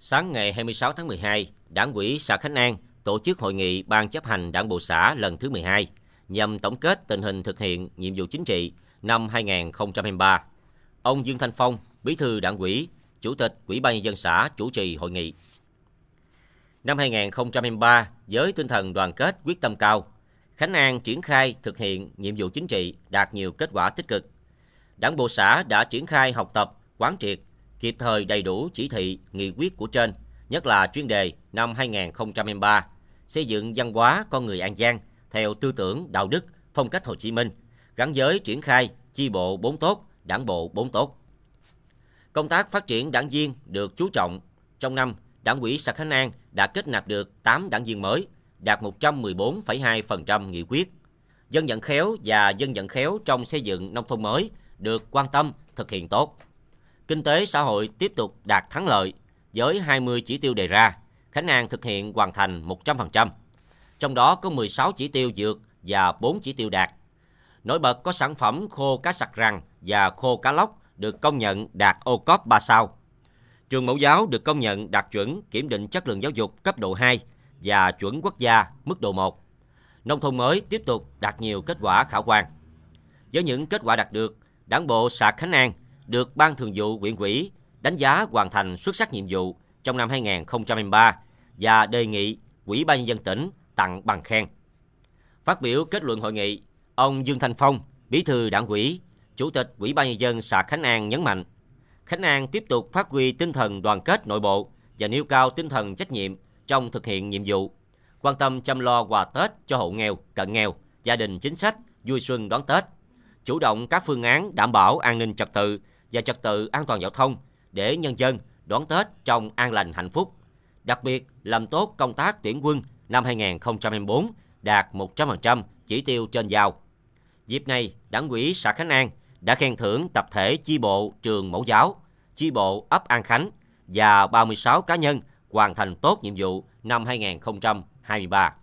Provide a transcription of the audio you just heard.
Sáng ngày 26 tháng 12, Đảng ủy xã Khánh An tổ chức hội nghị Ban chấp hành Đảng bộ xã lần thứ 12 nhằm tổng kết tình hình thực hiện nhiệm vụ chính trị năm 2023. Ông Dương Thanh Phong, Bí thư Đảng ủy, Chủ tịch Ủy ban nhân dân xã chủ trì hội nghị. Năm 2023, với tinh thần đoàn kết quyết tâm cao, Khánh An triển khai thực hiện nhiệm vụ chính trị đạt nhiều kết quả tích cực. Đảng bộ xã đã triển khai học tập, quán triệt kịp thời đầy đủ chỉ thị, nghị quyết của trên, nhất là chuyên đề năm 2023 xây dựng văn hóa con người An Giang theo tư tưởng, đạo đức, phong cách Hồ Chí Minh, gắn với triển khai chi bộ 4 tốt, đảng bộ 4 tốt. Công tác phát triển đảng viên được chú trọng. Trong năm, Đảng ủy Sạc Khánh An đã kết nạp được 8 đảng viên mới, đạt 114,2% nghị quyết. Dân vận khéo và dân vận khéo trong xây dựng nông thôn mới được quan tâm thực hiện tốt kinh tế xã hội tiếp tục đạt thắng lợi với 20 chỉ tiêu đề ra, Khánh An thực hiện hoàn thành 100%. Trong đó có 16 chỉ tiêu dược và 4 chỉ tiêu đạt. Nổi bật có sản phẩm khô cá sặc răng và khô cá lóc được công nhận đạt ô cóp 3 sao. Trường mẫu giáo được công nhận đạt chuẩn kiểm định chất lượng giáo dục cấp độ 2 và chuẩn quốc gia mức độ 1. Nông thôn mới tiếp tục đạt nhiều kết quả khả quan. Với những kết quả đạt được, Đảng bộ xã Khánh An – được Ban Thường vụ huyện ủy đánh giá hoàn thành xuất sắc nhiệm vụ trong năm 2023 và đề nghị Ủy ban nhân dân tỉnh tặng bằng khen. Phát biểu kết luận hội nghị, ông Dương Thanh Phong, Bí thư Đảng ủy, Chủ tịch Ủy ban nhân dân xã Khánh An nhấn mạnh, Khánh An tiếp tục phát huy tinh thần đoàn kết nội bộ và nêu cao tinh thần trách nhiệm trong thực hiện nhiệm vụ, quan tâm chăm lo quà Tết cho hộ nghèo, cận nghèo, gia đình chính sách vui xuân đón Tết, chủ động các phương án đảm bảo an ninh trật tự và trật tự an toàn giao thông để nhân dân đón Tết trong an lành hạnh phúc. Đặc biệt, làm tốt công tác tuyển quân năm 2024 đạt 100% chỉ tiêu trên giao. Dịp này, Đảng ủy xã Khánh An đã khen thưởng tập thể chi bộ trường mẫu giáo, chi bộ ấp An Khánh và 36 cá nhân hoàn thành tốt nhiệm vụ năm 2023.